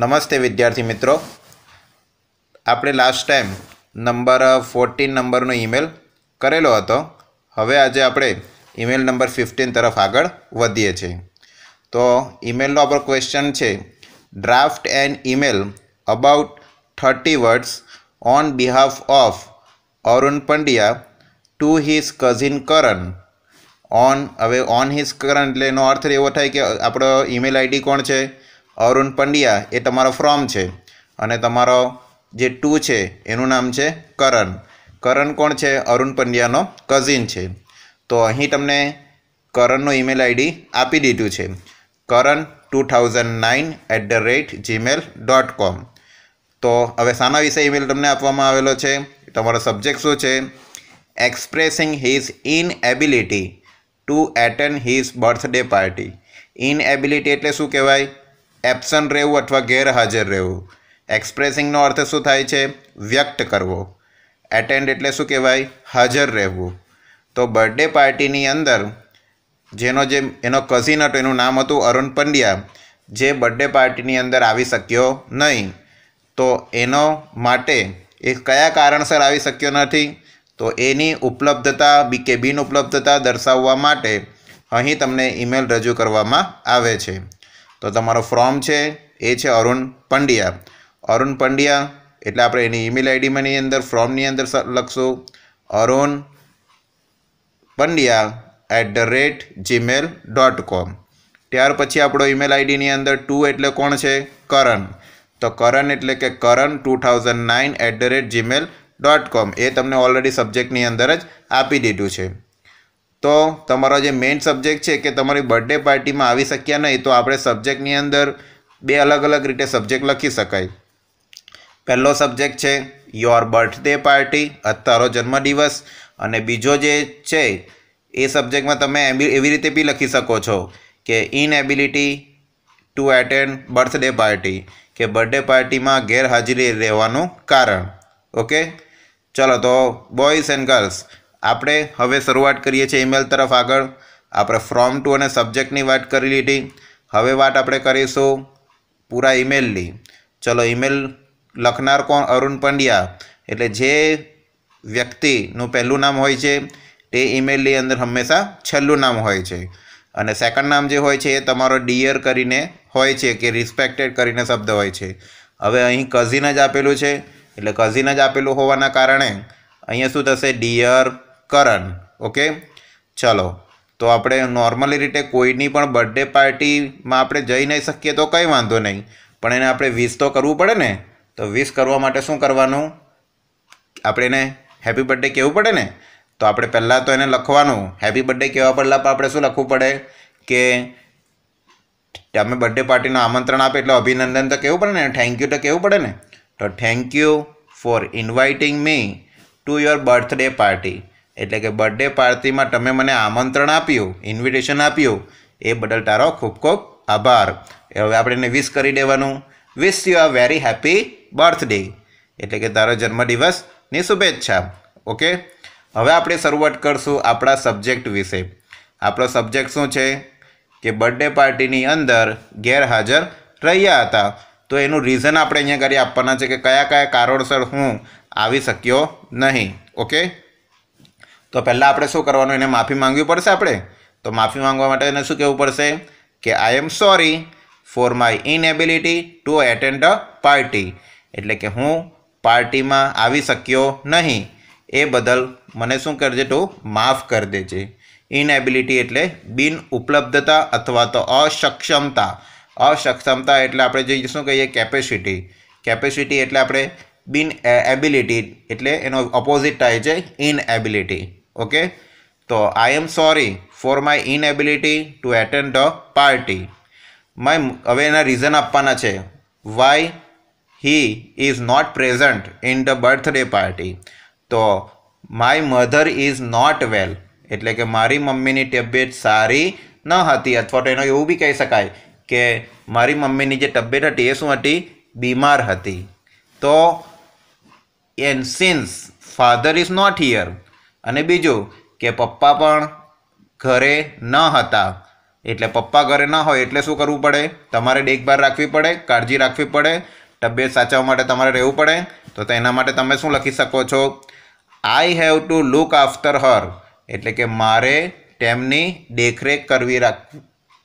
નમસ્તે વિદ્યાર્થી મિત્રો આપણે લાસ્ટ ટાઈમ નંબર ફોર્ટીન નંબરનો ઈમેલ કરેલો હતો હવે આજે આપણે ઈમેલ નંબર ફિફ્ટીન તરફ આગળ વધીએ છીએ તો ઈમેલનો આપણો ક્વેશ્ચન છે draft an email about thirty words on behalf of Arun Pandya to his cousin Karan on હવે ઓન હિઝ કરણ એટલે એનો અર્થ એવો થાય કે આપણો ઈમેલ આઈડી કોણ છે અરુણ પંડ્યા એ તમારો ફ્રોમ છે અને તમારો જે ટુ છે એનું નામ છે કરણ કરણ કોણ છે અરુણ પંડ્યાનો કઝિન છે તો અહીં તમને કરણનું ઈમેલ આઈડી આપી દીધું છે Karan two thousand nine at the rate Gmail dot com તો હવે શાના વિશે ઈમેલ તમને આપવામાં આવેલો છે તમારો સબ્જેક્ટ શું છે expressing his inability to attend his birthday party inability એટલે શું કહેવાય એબસન્ટ રહેવું અથવા ગેરહાજર રહેવું એક્સપ્રેસિંગનો અર્થ શું થાય છે વ્યક્ત કરવો એટેન્ડ એટલે શું કહેવાય હાજર રહેવું તો બર્થડે પાર્ટીની અંદર જેનો જે એનો કઝિન હતો એનું નામ હતું અરુણ પંડ્યા જે બર્થડે પાર્ટીની અંદર આવી શક્યો નહીં તો એનો માટે એ કયા કારણસર આવી શક્યો નથી તો એની ઉપલબ્ધતા બી કે બિન ઉપલબ્ધતા દર્શાવવા માટે અહીં તમને ઈમેલ રજૂ કરવામાં આવે છે તો તમારો ફ્રોમ છે એ છે અરુણ પંડ્યા અરુણ પંડ્યા એટલે આપણે એની ઈમેલ આઈડીમાંની અંદર ફ્રોમની અંદર લખશું Arun Pandya at the rate Gmail dot com ત્યાર પછી આપણો ઈમેલ આઈડીની અંદર ટુ એટલે કોણ છે કરણ તો કરણ એટલે કે Karan two thousand nine at the rate Gmail dot com એ તમને ઓલરેડી સબ્જેક્ટની અંદર જ આપી દીધું છે તો તમારો જે મેઇન સબ્જેક્ટ છે કે તમારી બર્થડે પાર્ટીમાં આવી શક્યા નહીં તો આપણે સબ્જેક્ટની અંદર બે અલગ અલગ રીતે સબ્જેક્ટ લખી શકાય પહેલો સબ્જેક્ટ છે યોર બર્થડે પાર્ટી અત્યારો જન્મદિવસ અને બીજો જે છે એ સબ્જેક્ટમાં તમે એવી રીતે બી લખી શકો છો કે inability to attend birthday party કે બર્થડે પાર્ટીમાં ગેરહાજરી રહેવાનું કારણ ઓકે ચલો તો બોયઝ એન્ડ ગર્લ્સ આપણે હવે શરૂઆત કરીએ છીએ ઈમેલ તરફ આગળ આપણે ફ્રોમ ટુ અને સબ્જેક્ટની વાત કરી લીધી હવે વાત આપણે કરીશું પૂરા ઈમેલની ચલો ઈમેલ લખનાર કોણ અરુણ પંડ્યા એટલે જે વ્યક્તિનું પહેલું નામ હોય છે તે ઈમેલની અંદર હંમેશા છેલ્લું નામ હોય છે અને સેકન્ડ નામ જે હોય છે એ તમારો ડિયર કરીને હોય છે કે રિસ્પેક્ટેડ કરીને શબ્દ હોય છે હવે અહીં કઝિન જ આપેલું છે એટલે કઝિન જ આપેલું હોવાના કારણે અહીંયા શું થશે ડિયર કરણ ઓકે ચલો તો આપણે નોર્મલી રીતે કોઈની પણ બર્થડે પાર્ટીમાં આપણે જઈ નહીં શકીએ તો કંઈ વાંધો નહીં પણ એને આપણે વીસ તો કરવું પડે ને તો વીસ કરવા માટે શું કરવાનું આપણે એને હેપી બર્થડે કહેવું પડે ને તો આપણે પહેલાં તો એને લખવાનું હેપી બર્થડે કહેવા પહેલાં આપણે શું લખવું પડે કે તમે બર્થડે પાર્ટીનું આમંત્રણ આપે એટલે અભિનંદન તો કહેવું પડે ને થેન્ક યુ તો કહેવું પડે ને તો thank you for inviting me to your birthday party એટલે કે બર્થડે પાર્ટીમાં તમે મને આમંત્રણ આપ્યું ઇન્વિટેશન આપ્યું એ બદલ તારો ખૂબ ખૂબ આભાર હવે આપણે એને વિશ કરી દેવાનું wish you are very happy birthday એટલે કે તારો જન્મદિવસની શુભેચ્છા ઓકે હવે આપણે શરૂઆત કરશું આપણા સબ્જેક્ટ વિશે આપણો સબ્જેક્ટ શું છે કે બર્થડે પાર્ટીની અંદર ગેરહાજર રહ્યા હતા તો એનું રીઝન આપણે અહીંયા કરી આપવાના છે કે કયા કયા કારણોસર હું આવી શક્યો નહીં ઓકે તો પહેલાં આપણે શું કરવાનું એને માફી માંગવી પડશે આપણે તો માફી માંગવા માટે એને શું કહેવું પડશે કે I am sorry for my inability to attend a party એટલે કે હું પાર્ટીમાં આવી શક્યો નહીં એ બદલ મને શું કરજે તું માફ કરી દેજે ઇનએબિલિટી એટલે બિન ઉપલબ્ધતા અથવા તો અસક્ષમતા અસક્ષમતા એટલે આપણે જે શું કહીએ કેપેસિટી કેપેસિટી એટલે આપણે બિન એબિલિટી એટલે એનો ઓપોઝિટ થાય છે ઇનએબિલિટી ઓકે તો I am sorry for my inability to attend the party my હવે એના રીઝન આપવાના છે why he is not present in the birthday party તો my mother is not well એટલે કે મારી મમ્મીની તબિયત સારી ન હતી અથવા તો એનો એવું બી કહી શકાય કે મારી મમ્મીની જે તબિયત હતી એ શું હતી બીમાર હતી તો and since father is not here અને બીજું કે પપ્પા પણ ઘરે ન હતા એટલે પપ્પા ઘરે ન હોય એટલે શું કરવું પડે તમારે દેખભાળ રાખવી પડે કાળજી રાખવી પડે તબિયત સાચવવા માટે તમારે રહેવું પડે તો તેના માટે તમે શું લખી શકો છો I have to look after her એટલે કે મારે તેમની દેખરેખ કરવી રાખ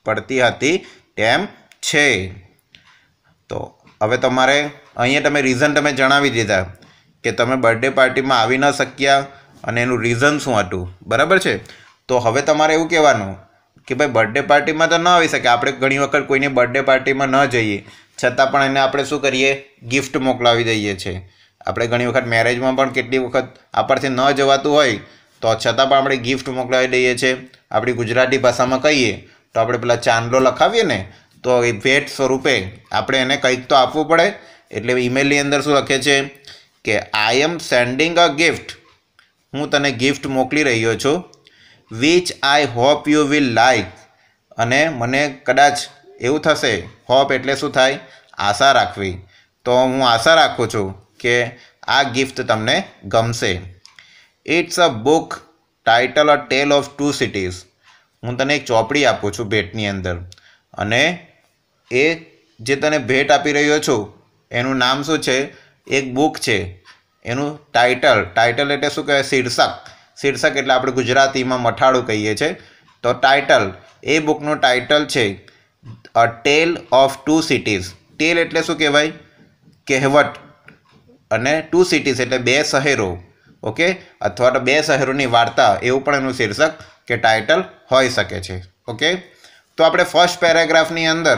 પડતી હતી તેમ છે તો હવે તમારે અહીંયા તમે રીઝન તમે જણાવી દીધા કે તમે બર્થડે પાર્ટીમાં આવી ન શક્યા અને એનું રીઝન શું હતું બરાબર છે તો હવે તમારે એવું કહેવાનું કે ભાઈ બર્થડે પાર્ટીમાં તો ન આવી શકે આપણે ઘણી વખત કોઈને બર્થડે પાર્ટીમાં ન જઈએ છતાં પણ એને આપણે શું કરીએ ગિફ્ટ મોકલાવી દઈએ છીએ આપણે ઘણી વખત મેરેજમાં પણ કેટલી વખત આપણથી ન જવાતું હોય તો છતાં પણ આપણે ગિફ્ટ મોકલાવી દઈએ છીએ આપણી ગુજરાતી ભાષામાં કહીએ તો આપણે પેલા ચાંદલો લખાવીએ ને તો એ ભેટ સ્વરૂપે આપણે એને કંઈક તો આપવું પડે એટલે ઈમેલની અંદર શું લખે છે કે I M sending a gift હું તને ગિફ્ટ મોકલી રહ્યો છું which I hope you will like અને મને કદાચ એવું થશે હોપ એટલે શું થાય આશા રાખવી તો હું આશા રાખું છું કે આ ગિફ્ટ તમને ગમશે it's a book title a tale of two cities હું તને એક ચોપડી આપું છું ભેટની અંદર અને એ જે તને ભેટ આપી રહ્યો છું એનું નામ શું છે એક બુક છે એનું ટાઇટલ ટાઇટલ એટલે શું કહેવાય શીર્ષક શીર્ષક એટલે આપણે ગુજરાતીમાં મઠાળું કહીએ છીએ તો ટાઇટલ એ બુકનું ટાઇટલ છે a tale of two cities tale એટલે શું કહેવાય કહેવત અને ટુ સિટીઝ એટલે બે શહેરો ઓકે અથવા તો બે શહેરોની વાર્તા એવું પણ એનું શીર્ષક કે ટાઇટલ હોઈ શકે છે ઓકે તો આપણે ફર્સ્ટ પેરેગ્રાફની અંદર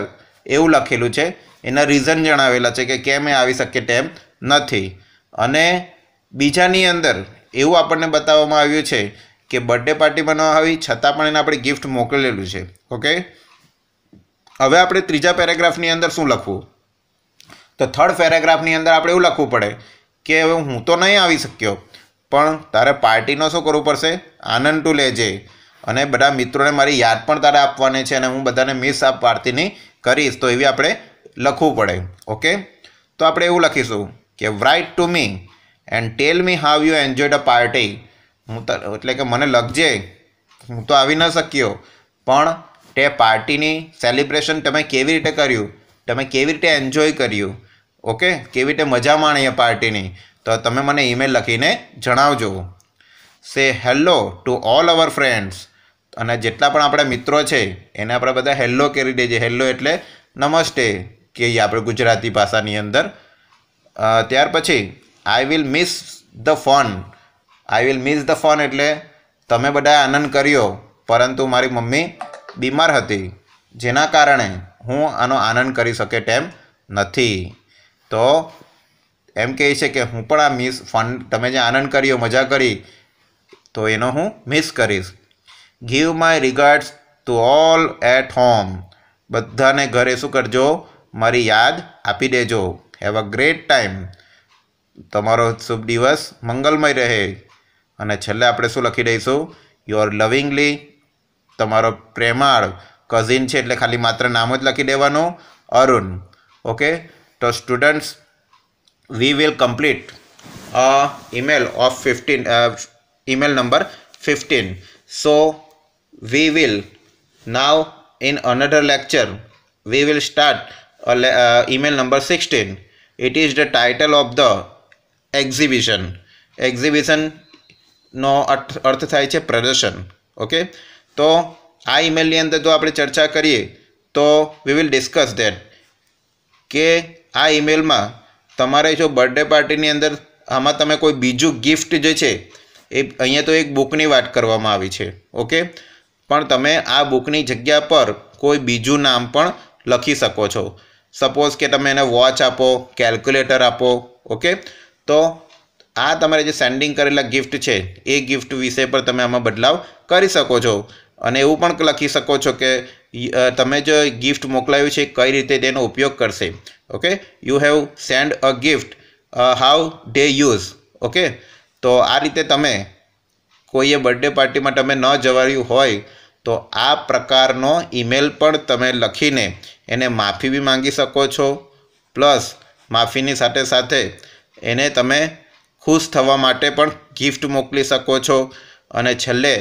એવું લખેલું છે એના રીઝન જણાવેલા છે કે કેમ એ આવી શકે તેમ નથી અને બીજાની અંદર એવું આપણને બતાવવામાં આવ્યું છે કે બર્થડે પાર્ટી બનાવવા આવી છતાં પણ એને આપણે ગિફ્ટ મોકલેલું છે ઓકે હવે આપણે ત્રીજા પેરેગ્રાફની અંદર શું લખવું તો થર્ડ પેરેગ્રાફની અંદર આપણે એવું લખવું પડે કે હવે હું તો નહીં આવી શક્યો પણ તારે પાર્ટીનો શું કરવું પડશે આનંદ ટુ લેજે અને બધા મિત્રોને મારી યાદ પણ તારે આપવાની છે અને હું બધાને મિસ આ પાર્ટીની કરીશ તો એવી આપણે લખવું પડે ઓકે તો આપણે એવું લખીશું કે write to me and tell me how you enjoyed a party હું એટલે કે મને લખજે હું તો આવી ન શક્યો પણ તે પાર્ટીની સેલિબ્રેશન તમે કેવી રીતે કર્યું તમે કેવી રીતે એન્જોય કર્યું ઓકે કેવી રીતે મજા માણી એ પાર્ટીની તો તમે મને ઈમેલ લખીને જણાવજો say hello to all our friends અને જેટલા પણ આપણા મિત્રો છે એને આપણે બધા હેલો કરી દેજે હેલો એટલે નમસ્તે કે આપણે ગુજરાતી ભાષાની અંદર ત્યાર પછી I will miss the phone I will miss the phone એટલે તમે બધાએ આનંદ કર્યો પરંતુ મારી મમ્મી બીમાર હતી જેના કારણે હું આનો આનંદ કરી શકે તેમ નથી તો એમ કહે છે કે હું પણ આ મિસ ફન તમે જે આનંદ કર્યો મજા કરી તો એનો હું મિસ કરીશ give my regards to all at home બધાને ઘરે શું કરજો મારી યાદ આપી દેજો હેવ અ ગ્રેટ ટાઈમ તમારો શુભ દિવસ મંગલમય રહે અને છેલ્લે આપણે શું લખી દઈશું યોર લવિંગલી તમારો પ્રેમાળ કઝિન છે એટલે ખાલી માત્ર નામ જ લખી દેવાનું અરુણ ઓકે તો students we will complete a email of fifteen email number fifteen so we will now in another lecture we will start email number sixteen it is the title of the exhibition એક્ઝિબિશનનો અર્થ થાય છે પ્રદર્શન okay તો આ ઇમેલની અંદર જો આપણે ચર્ચા કરીએ તો વી વિલ ડિસ્કસ ધેટ કે આ ઇમેલમાં તમારે જો બર્થડે પાર્ટીની અંદર આમાં તમે કોઈ બીજું ગિફ્ટ જે છે એ અહીંયા તો એક બુકની વાત કરવામાં આવી છે ઓકે પણ તમે આ બુકની જગ્યા પર કોઈ બીજું નામ પણ લખી શકો છો સપોઝ કે તમે એને વોચ આપો કેલ્ક્યુલેટર આપો ઓકે તો આ તમારે જે સેન્ડિંગ કરેલા ગિફ્ટ છે એ ગિફ્ટ વિષય પર તમે આમાં બદલાવ કરી શકો છો અને એવું પણ લખી શકો છો કે તમે જે ગિફ્ટ મોકલાવ્યું છે કઈ રીતે તેનો ઉપયોગ કરશે okay you have send a gift how they use okay તો આ રીતે તમે કોઈએ બર્થડે પાર્ટીમાં તમે ન જવાયું હોય તો આ પ્રકારનો ઈમેલ પણ તમે લખીને એને માફી બી માંગી શકો છો પ્લસ માફીની સાથે સાથે એને તમે ખુશ થવા માટે પણ ગિફ્ટ મોકલી શકો છો અને છેલ્લે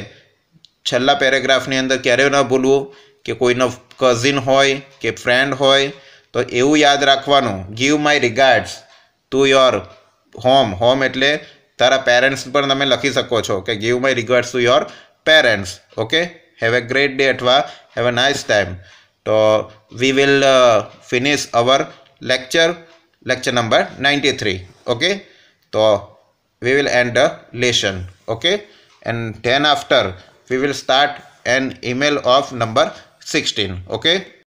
છેલ્લા પેરેગ્રાફની અંદર ક્યારેય ન ભૂલવું કે કોઈનો કઝિન હોય કે ફ્રેન્ડ હોય તો એવું યાદ રાખવાનું give my regards to your home home એટલે તારા પેરેન્ટ્સ પણ તમે લખી શકો છો કે give my regards to your parents okay have a great day atwa have a nice time so we will uh, finish our lecture lecture number 93 okay so we will end the lesson okay and then after we will start an email of number 16 okay